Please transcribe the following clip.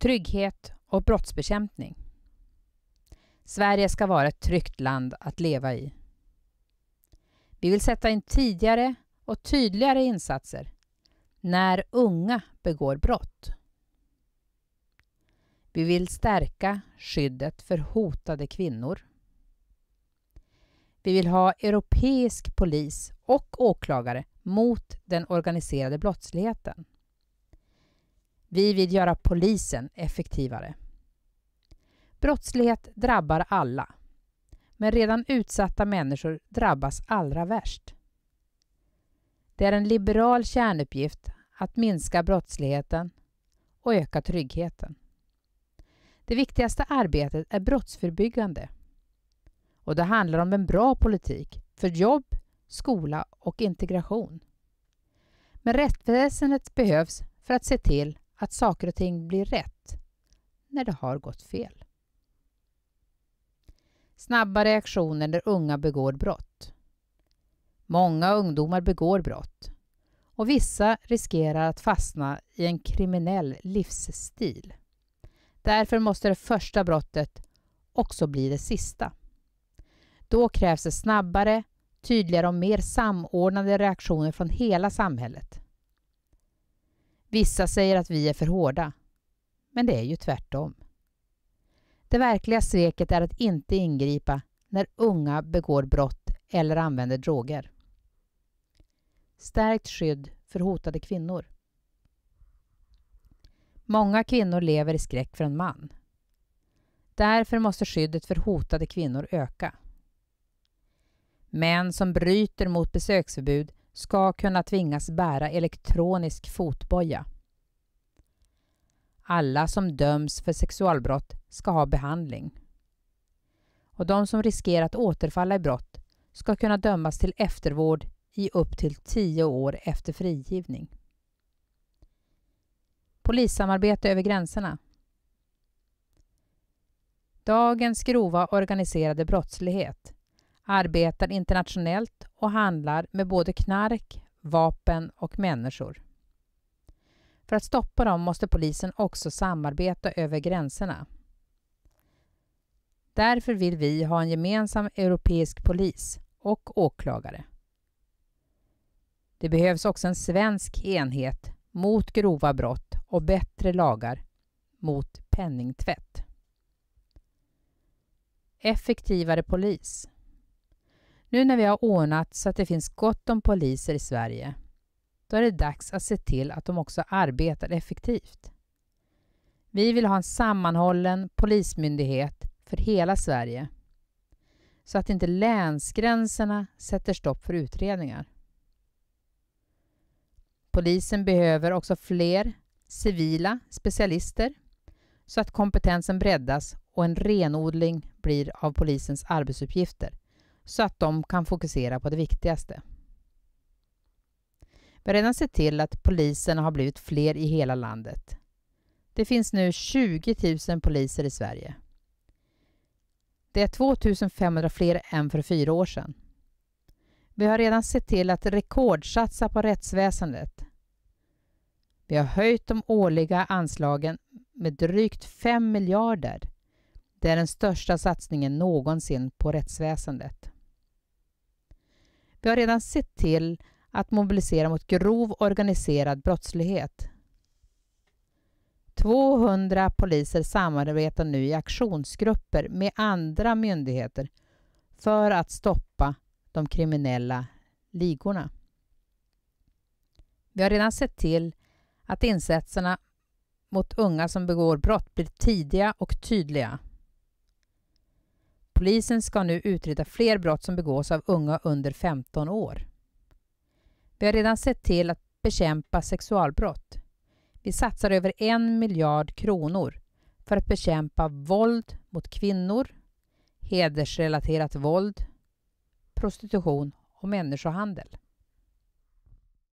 trygghet och brottsbekämpning. Sverige ska vara ett tryggt land att leva i. Vi vill sätta in tidigare och tydligare insatser när unga begår brott. Vi vill stärka skyddet för hotade kvinnor. Vi vill ha europeisk polis och åklagare mot den organiserade brottsligheten. Vi vill göra polisen effektivare. Brottslighet drabbar alla. Men redan utsatta människor drabbas allra värst. Det är en liberal kärnuppgift att minska brottsligheten och öka tryggheten. Det viktigaste arbetet är brottsförebyggande. Och det handlar om en bra politik för jobb, skola och integration. Men rättsväsendet behövs för att se till att saker och ting blir rätt när det har gått fel. Snabba reaktioner när unga begår brott. Många ungdomar begår brott och vissa riskerar att fastna i en kriminell livsstil. Därför måste det första brottet också bli det sista. Då krävs det snabbare, tydligare och mer samordnade reaktioner från hela samhället. Vissa säger att vi är för hårda. Men det är ju tvärtom. Det verkliga sveket är att inte ingripa när unga begår brott eller använder droger. Stärkt skydd för hotade kvinnor. Många kvinnor lever i skräck för en man. Därför måste skyddet för hotade kvinnor öka. Män som bryter mot besöksförbud ska kunna tvingas bära elektronisk fotboja. Alla som döms för sexualbrott ska ha behandling. Och de som riskerar att återfalla i brott ska kunna dömas till eftervård i upp till tio år efter frigivning. Polissamarbete över gränserna. Dagens grova organiserade brottslighet arbetar internationellt och handlar med både knark, vapen och människor. För att stoppa dem måste polisen också samarbeta över gränserna. Därför vill vi ha en gemensam europeisk polis och åklagare. Det behövs också en svensk enhet mot grova brott och bättre lagar mot penningtvätt. Effektivare polis nu när vi har ordnat så att det finns gott om poliser i Sverige, då är det dags att se till att de också arbetar effektivt. Vi vill ha en sammanhållen polismyndighet för hela Sverige så att inte länsgränserna sätter stopp för utredningar. Polisen behöver också fler civila specialister så att kompetensen breddas och en renodling blir av polisens arbetsuppgifter så att de kan fokusera på det viktigaste. Vi har redan sett till att poliserna har blivit fler i hela landet. Det finns nu 20 000 poliser i Sverige. Det är 2 500 fler än för fyra år sedan. Vi har redan sett till att rekordsatsa på rättsväsendet. Vi har höjt de årliga anslagen med drygt 5 miljarder. Det är den största satsningen någonsin på rättsväsendet. Vi har redan sett till att mobilisera mot grov organiserad brottslighet. 200 poliser samarbetar nu i aktionsgrupper med andra myndigheter för att stoppa de kriminella ligorna. Vi har redan sett till att insatserna mot unga som begår brott blir tidiga och tydliga. Polisen ska nu utreda fler brott som begås av unga under 15 år. Vi har redan sett till att bekämpa sexualbrott. Vi satsar över en miljard kronor för att bekämpa våld mot kvinnor, hedersrelaterat våld, prostitution och människohandel.